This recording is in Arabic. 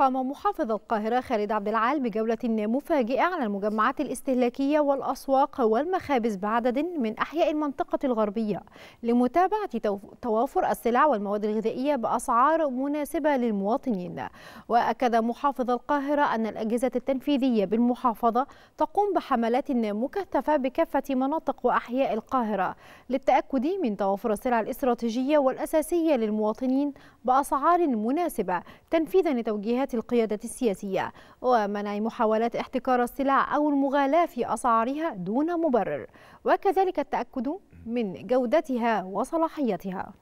قام محافظ القاهرة خالد عبد العال بجولة مفاجئة على المجمعات الاستهلاكية والأسواق والمخابز بعدد من أحياء المنطقة الغربية لمتابعة توافر السلع والمواد الغذائية بأسعار مناسبة للمواطنين وأكد محافظ القاهرة أن الأجهزة التنفيذية بالمحافظة تقوم بحملات مكثفة بكافة مناطق وأحياء القاهرة للتأكد من توافر السلع الاستراتيجية والأساسية للمواطنين بأسعار مناسبة تنفيذا لتوجيهات القيادة السياسية ومنع محاولات احتكار السلع أو المغالاة في أسعارها دون مبرر وكذلك التأكد من جودتها وصلاحيتها